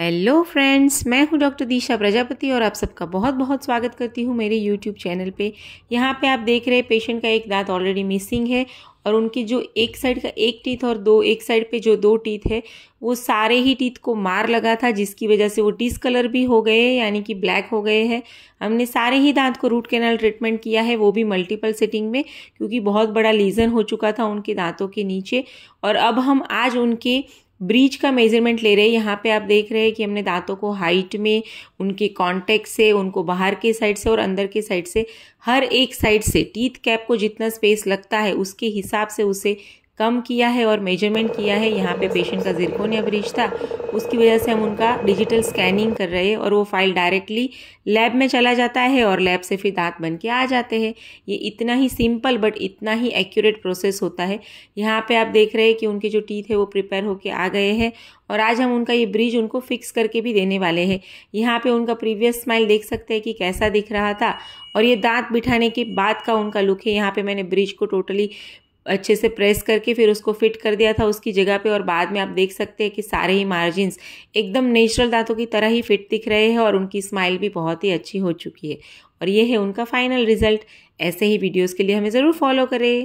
hello friends मैं हूं doctor दीशा प्रजापति और आप सबका बहुत बहुत स्वागत करती हूं मेरे यूट्यूब चैनल पे यहाँ पे आप देख रहे हैं पेशेंट का एक दांत ऑलरेडी मिसिंग है और उनकी जो एक साइड का एक टीथ और दो एक साइड पे जो दो टीथ है वो सारे ही टीथ को मार लगा था जिसकी वजह से वो डिसकलर भी हो गए यानी कि ब्लैक हो गए हैं हमने सारे ही दांत को रूट कैनल ट्रीटमेंट किया है वो भी मल्टीपल सेटिंग में क्योंकि बहुत बड़ा लीजन हो चुका था उनके दांतों के नीचे और अब हम आज उनके ब्रीच का मेज़रमेंट ले रहे हैं यहाँ पे आप देख रहे हैं कि हमने दांतों को हाइट में उनके कॉन्टेक्ट से उनको बाहर के साइड से और अंदर के साइड से हर एक साइड से टीथ कैप को जितना स्पेस लगता है उसके हिसाब से उसे कम किया है और मेजरमेंट किया है यहाँ पे पेशेंट का जिरकोन एवरेज था उसकी वजह से हम उनका डिजिटल स्कैनिंग कर रहे हैं और वो फाइल डायरेक्टली लैब में चला जाता है और लैब से फिर दांत बन के आ जाते हैं ये इतना ही सिंपल बट इतना ही एक्यूरेट प्रोसेस होता है यहाँ पे आप देख रहे हैं कि उनके जो टीथ है वो प्रिपेयर होके आ गए हैं और आज हम उनका ये ब्रिज उनको फिक्स करके भी देने वाले हैं यहाँ पे उनका प्रीवियस स्माइल देख सकते हैं कि कैसा दिख रहा था और ये दांत बिठाने के बाद का उनका लुक है यहाँ पे मैंने ब्रिज को टोटली अच्छे से प्रेस करके फिर उसको फिट कर दिया था उसकी जगह पे और बाद में आप देख सकते हैं कि सारे ही मार्जिन्स एकदम नेचुरल दांतों की तरह ही फिट दिख रहे हैं और उनकी स्माइल भी बहुत ही अच्छी हो चुकी है और ये है उनका फाइनल रिजल्ट ऐसे ही वीडियोज़ के लिए हमें ज़रूर फॉलो करें